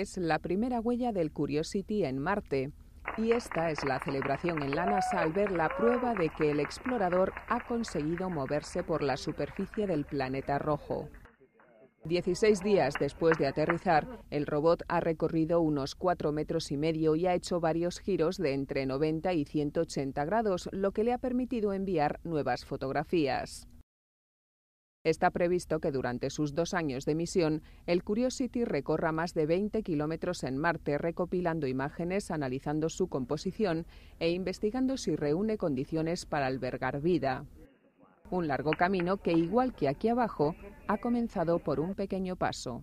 es la primera huella del Curiosity en Marte. Y esta es la celebración en la NASA al ver la prueba de que el explorador ha conseguido moverse por la superficie del planeta rojo. 16 días después de aterrizar, el robot ha recorrido unos cuatro metros y medio y ha hecho varios giros de entre 90 y 180 grados, lo que le ha permitido enviar nuevas fotografías. Está previsto que durante sus dos años de misión, el Curiosity recorra más de 20 kilómetros en Marte recopilando imágenes, analizando su composición e investigando si reúne condiciones para albergar vida. Un largo camino que, igual que aquí abajo, ha comenzado por un pequeño paso.